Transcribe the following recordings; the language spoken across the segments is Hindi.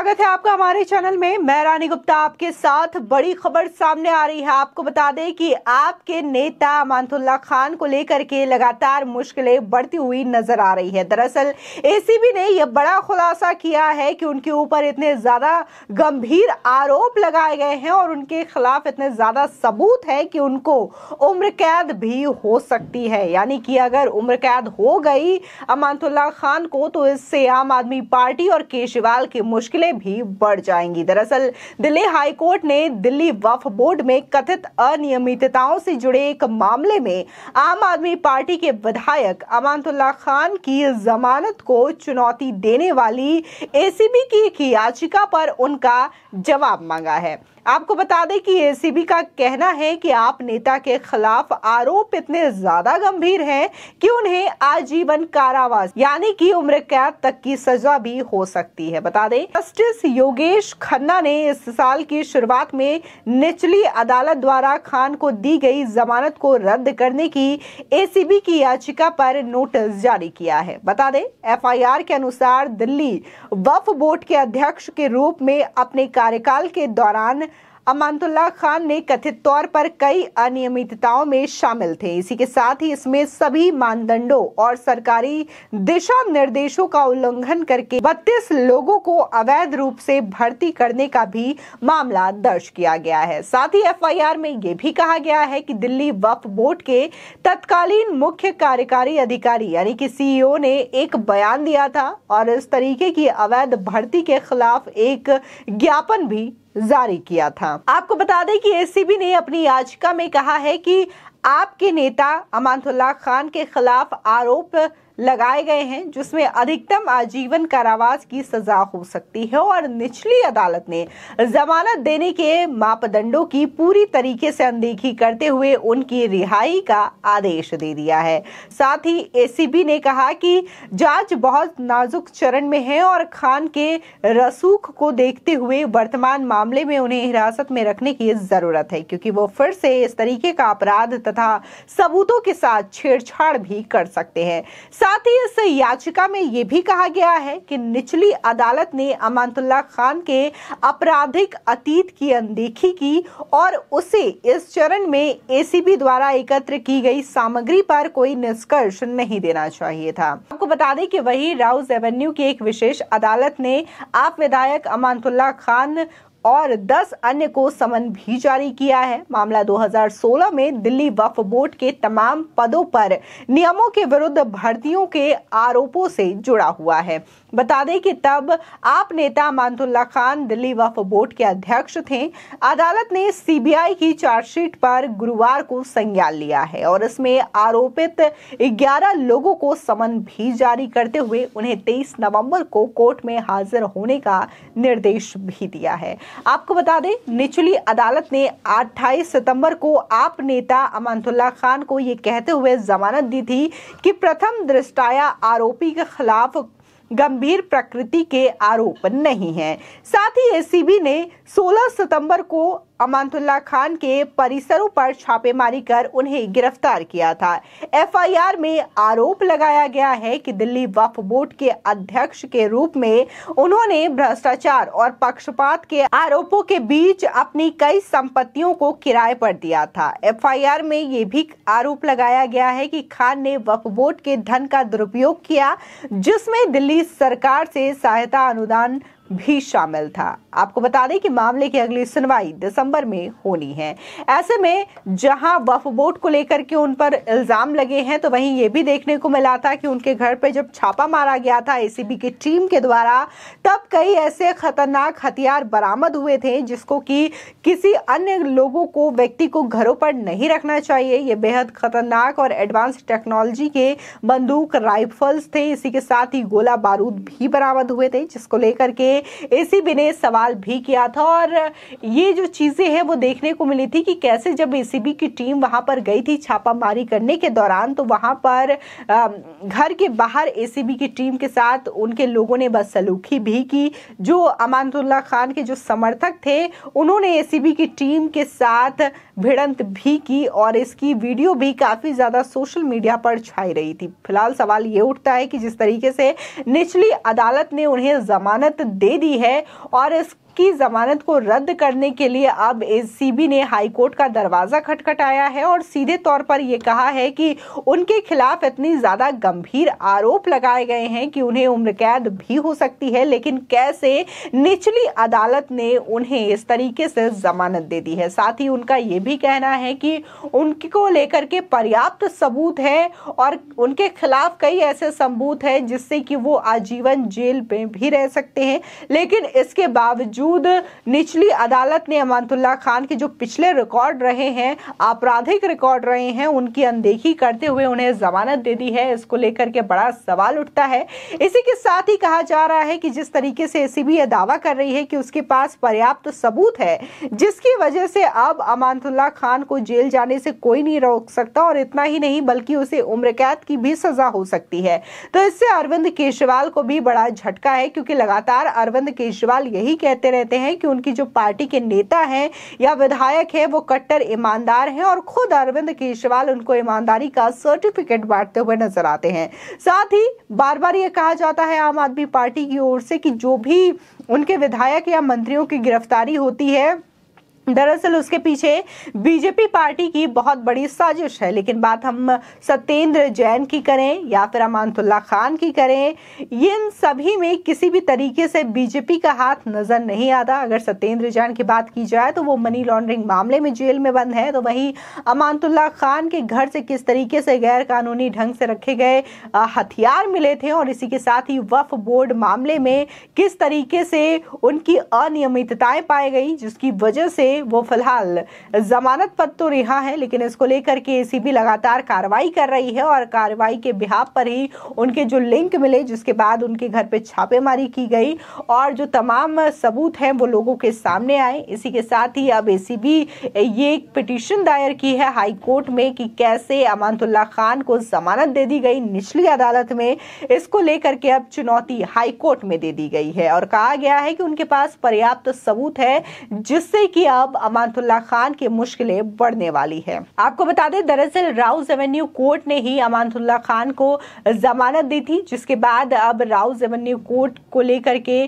स्वागत है आपका हमारे चैनल में मैं रानी गुप्ता आपके साथ बड़ी खबर सामने आ रही है आपको बता दें कि आपके नेता अमानतुल्ला खान को लेकर के लगातार मुश्किलें बढ़ती हुई नजर आ रही है दरअसल एसीबी ने यह बड़ा खुलासा किया है कि उनके ऊपर इतने ज्यादा गंभीर आरोप लगाए गए हैं और उनके खिलाफ इतने ज्यादा सबूत है कि उनको उम्र कैद भी हो सकती है यानी कि अगर उम्र कैद हो गई अमानतुल्ला खान को तो इससे आम आदमी पार्टी और केजरीवाल की मुश्किलें दरें भी बढ़ जाएंगी दरअसल दिल्ली हाईकोर्ट ने दिल्ली वफ बोर्ड में कथित अनियमितताओं से जुड़े एक मामले में आम आदमी पार्टी के विधायक अमानतुल्ला खान की जमानत को चुनौती देने वाली एसीबी की एक याचिका पर उनका जवाब मांगा है आपको बता दें कि एसीबी का कहना है कि आप नेता के खिलाफ आरोप इतने ज्यादा गंभीर हैं कि उन्हें आजीवन कारावास यानी कि उम्र कैद तक की सजा भी हो सकती है बता दें जस्टिस योगेश खन्ना ने इस साल की शुरुआत में निचली अदालत द्वारा खान को दी गई जमानत को रद्द करने की एसीबी की याचिका पर नोटिस जारी किया है बता दें एफ के अनुसार दिल्ली वफ बोर्ड के अध्यक्ष के रूप में अपने कार्यकाल के दौरान अमानतुल्ला खान ने कथित तौर पर कई अनियमितताओं में शामिल थे इसी के साथ ही इसमें सभी मानदंडों और सरकारी दिशा निर्देशों का उल्लंघन करके बत्तीस लोगों को अवैध रूप से भर्ती करने का भी मामला दर्ज किया गया है साथ ही एफ में ये भी कहा गया है कि दिल्ली वक्फ बोर्ड के तत्कालीन मुख्य कार्यकारी अधिकारी यानी कि सीईओ ने एक बयान दिया था और इस तरीके की अवैध भर्ती के खिलाफ एक ज्ञापन भी जारी किया था आपको बता दें कि एसीबी ने अपनी याचिका में कहा है कि आपके नेता अमानतुल्लाह खान के खिलाफ आरोप लगाए गए हैं जिसमें अधिकतम आजीवन कारावास की सजा हो सकती है और निचली अदालत ने जमानत देने के मापदंडों की पूरी तरीके से अनदेखी करते हुए उनकी रिहाई का आदेश दे दिया है साथ ही एसीबी ने कहा कि जांच बहुत नाजुक चरण में है और खान के रसूख को देखते हुए वर्तमान मामले में उन्हें हिरासत में रखने की जरूरत है क्योंकि वो फिर से इस तरीके का अपराध तथा सबूतों के साथ छेड़छाड़ भी कर सकते हैं साथ ही इस याचिका में ये भी कहा गया है कि निचली अदालत ने अमानतुल्ला खान के आपराधिक अतीत की अनदेखी की और उसे इस चरण में एसीबी द्वारा एकत्र की गई सामग्री पर कोई निष्कर्ष नहीं देना चाहिए था आपको बता दें कि वही राउस एवेन्यू की एक विशेष अदालत ने आप विधायक अमानतुल्ला खान और 10 अन्य को समन भी जारी किया है मामला 2016 में दिल्ली वक्फ बोर्ड के तमाम पदों पर नियमों के विरुद्ध भर्तियों के आरोपों से जुड़ा हुआ है बता दें कि तब आप नेता मानतुल्ला खान दिल्ली वक्फ बोर्ड के अध्यक्ष थे अदालत ने सीबीआई की चार्जशीट पर गुरुवार को संज्ञान लिया है और इसमें आरोपित 11 लोगों को समन भी जारी करते हुए उन्हें 23 नवंबर को कोर्ट में हाजिर होने का निर्देश भी दिया है आपको बता दें निचली अदालत ने 28 सितंबर को आप नेता अमानतुल्ला खान को ये कहते हुए जमानत दी थी कि प्रथम दृष्टाया आरोपी के खिलाफ गंभीर प्रकृति के आरोप नहीं हैं साथ ही एसीबी ने 16 सितंबर को अमानतुल्ला खान के परिसरों पर छापेमारी कर उन्हें गिरफ्तार किया था एफआईआर में आरोप लगाया गया है कि दिल्ली वफ बोर्ड के अध्यक्ष के रूप में उन्होंने भ्रष्टाचार और पक्षपात के आरोपों के बीच अपनी कई संपत्तियों को किराए पर दिया था एफआईआर में ये भी आरोप लगाया गया है कि खान ने वफ बोर्ड के धन का दुरुपयोग किया जिसमें दिल्ली सरकार से सहायता अनुदान भी शामिल था आपको बता दें कि मामले की अगली सुनवाई दिसंबर में होनी है ऐसे में जहां वफ बोर्ड को लेकर के उन पर इल्जाम लगे हैं तो वहीं ये भी देखने को मिला था कि उनके घर पर जब छापा मारा गया था एसीबी की टीम के द्वारा तब कई ऐसे खतरनाक हथियार बरामद हुए थे जिसको कि किसी अन्य लोगों को व्यक्ति को घरों पर नहीं रखना चाहिए ये बेहद खतरनाक और एडवांस टेक्नोलॉजी के बंदूक राइफल्स थे इसी के साथ ही गोला बारूद भी बरामद हुए थे जिसको लेकर के पे एसीबी ने सवाल भी किया था और ये जो चीज़ें हैं वो देखने को मिली थी कि कैसे जब एसीबी की टीम वहां पर गई थी छापामारी करने के दौरान तो वहां पर घर के बाहर एसीबी की टीम के साथ उनके लोगों ने बस सलूखी भी की जो अमानतुल्ला खान के जो समर्थक थे उन्होंने ए की टीम के साथ भिड़ंत भी की और इसकी वीडियो भी काफ़ी ज़्यादा सोशल मीडिया पर छाई रही थी फिलहाल सवाल ये उठता है कि जिस तरीके से निचली अदालत ने उन्हें जमानत दे दी है और इस की जमानत को रद्द करने के लिए अब एसीबी ने हाईकोर्ट का दरवाजा खटखटाया है और सीधे तौर पर यह कहा है कि उनके खिलाफ इतनी ज्यादा गंभीर आरोप लगाए गए हैं कि उन्हें उम्र कैद भी हो सकती है लेकिन कैसे निचली अदालत ने उन्हें इस तरीके से जमानत दे दी है साथ ही उनका यह भी कहना है कि उनको लेकर के पर्याप्त सबूत है और उनके खिलाफ कई ऐसे सबूत है जिससे कि वो आजीवन जेल में भी रह सकते हैं लेकिन इसके बावजूद बावजूद निचली अदालत ने अमानतुल्ला खान के जो पिछले रिकॉर्ड रहे हैं आपराधिक रिकॉर्ड रहे हैं उनकी अनदेखी करते हुए उन्हें जमानत दे दी है इसको लेकर के बड़ा सवाल उठता है इसी के साथ ही कहा जा रहा है कि जिस तरीके से एसीबी यह दावा कर रही है कि उसके पास पर्याप्त तो सबूत है जिसकी वजह से अब अमानतुल्ला खान को जेल जाने से कोई नहीं रोक सकता और इतना ही नहीं बल्कि उसे उम्र कैद की भी सजा हो सकती है तो इससे अरविंद केजरीवाल को भी बड़ा झटका है क्योंकि लगातार अरविंद केजरीवाल यही कहते रहते हैं कि उनकी जो पार्टी के नेता हैं या विधायक है वो कट्टर ईमानदार हैं और खुद अरविंद केजरीवाल उनको ईमानदारी का सर्टिफिकेट बांटते हुए नजर आते हैं साथ ही बार बार ये कहा जाता है आम आदमी पार्टी की ओर से कि जो भी उनके विधायक या मंत्रियों की गिरफ्तारी होती है दरअसल उसके पीछे बीजेपी पार्टी की बहुत बड़ी साजिश है लेकिन बात हम सत्येंद्र जैन की करें या फिर अमानतुल्ला खान की करें इन सभी में किसी भी तरीके से बीजेपी का हाथ नजर नहीं आता अगर सत्येंद्र जैन की बात की जाए तो वो मनी लॉन्ड्रिंग मामले में जेल में बंद है तो वही अमानतुल्ला खान के घर से किस तरीके से गैर कानूनी ढंग से रखे गए हथियार मिले थे और इसी के साथ ही वफ बोर्ड मामले में किस तरीके से उनकी अनियमितताएं पाई गई जिसकी वजह से वो फिलहाल जमानत पर तो रिहा है लेकिन इसको लेकर के एसीबी लगातार कार्रवाई कर रही है और कार्रवाई के बिहार पर ही उनके जो लिंक मिले जिसके बाद उनके घर पे छापेमारी की गई और जो तमाम सबूत हैं वो लोगों के सामने आए इसी के साथ ही अब एसीबी ये एक पिटिशन दायर की है हाई कोर्ट में कि कैसे अमानतुल्ला खान को जमानत दे दी गई निचली अदालत में इसको लेकर के अब चुनौती हाई कोर्ट में दे दी गई है और कहा गया है कि उनके पास पर्याप्त सबूत है जिससे कि अब अब अमानतुल्ला खान की मुश्किलें बढ़ने वाली है आपको बता दें दरअसल राउज एवेन्यू कोर्ट ने ही अमानतुल्ला खान को जमानत दी थी जिसके बाद अब राउज एवेन्यू कोर्ट को लेकर के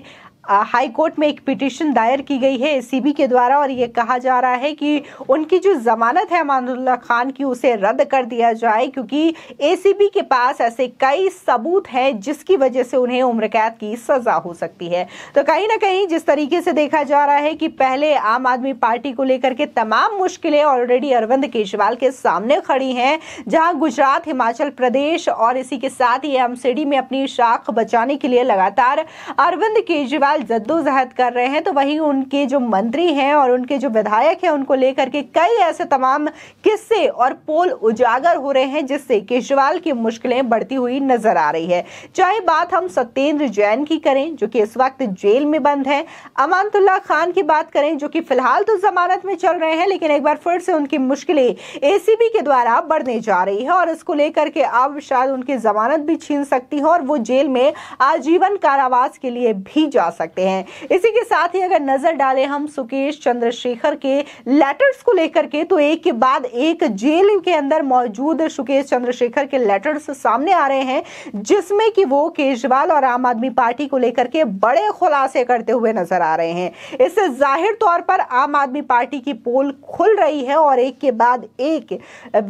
हाई कोर्ट में एक पिटिशन दायर की गई है एसीबी के द्वारा और ये कहा जा रहा है कि उनकी जो जमानत है अमानुल्ला खान की उसे रद्द कर दिया जाए क्योंकि एसीबी के पास ऐसे कई सबूत हैं जिसकी वजह से उन्हें उम्र कैद की सजा हो सकती है तो कहीं ना कहीं जिस तरीके से देखा जा रहा है कि पहले आम आदमी पार्टी को लेकर के तमाम मुश्किलें ऑलरेडी अरविंद केजरीवाल के सामने खड़ी हैं जहां गुजरात हिमाचल प्रदेश और इसी के साथ ही एम में अपनी शाख बचाने के लिए लगातार अरविंद केजरीवाल साल जद्दोजहद कर रहे हैं तो वहीं उनके जो मंत्री हैं और उनके जो विधायक हैं उनको लेकर के कई ऐसे तमाम किस्से और पोल उजागर हो रहे हैं जिससे केजरीवाल की मुश्किलें बढ़ती हुई नजर आ रही है चाहे बात हम सत्येंद्र जैन की करें जो कि इस वक्त जेल में बंद है अमानतुल्ला खान की बात करें जो कि फिलहाल तो जमानत में चल रहे हैं लेकिन एक बार फिर से उनकी मुश्किलें एसीबी के द्वारा बढ़ने जा रही है और इसको लेकर के अब शायद उनकी जमानत भी छीन सकती है और वो जेल में आजीवन कारावास के लिए भी जा सकते सकते हैं इसी के साथ ही अगर नजर डालें हम सुकेश चंद्रशेखर के लेटर्स को लेकर के तो एक के बाद एक जेल के अंदर मौजूद सुकेश चंद्रशेखर के लेटर्स सामने आ रहे हैं जिसमें कि वो केजरीवाल और आम आदमी पार्टी को लेकर के बड़े खुलासे करते हुए नजर आ रहे हैं इससे जाहिर तौर पर आम आदमी पार्टी की पोल खुल रही है और एक के बाद एक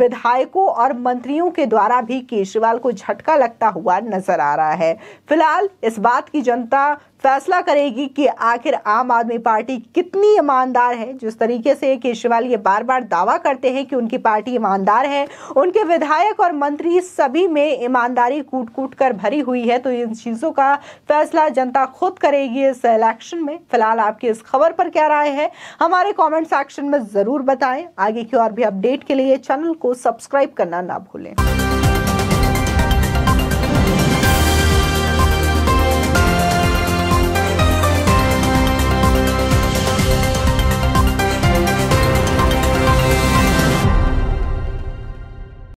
विधायकों और मंत्रियों के द्वारा भी केजरीवाल को झटका लगता हुआ नजर आ रहा है फिलहाल इस बात की जनता फैसला करेगी कि आखिर आम आदमी पार्टी कितनी ईमानदार है जिस तरीके से केजरीवाल ये बार बार दावा करते हैं कि उनकी पार्टी ईमानदार है उनके विधायक और मंत्री सभी में ईमानदारी कूट कूट कर भरी हुई है तो इन चीज़ों का फैसला जनता खुद करेगी इस इलेक्शन में फिलहाल आपकी इस खबर पर क्या राय है हमारे कॉमेंट सेक्शन में ज़रूर बताएं आगे की और भी अपडेट के लिए चैनल को सब्सक्राइब करना ना भूलें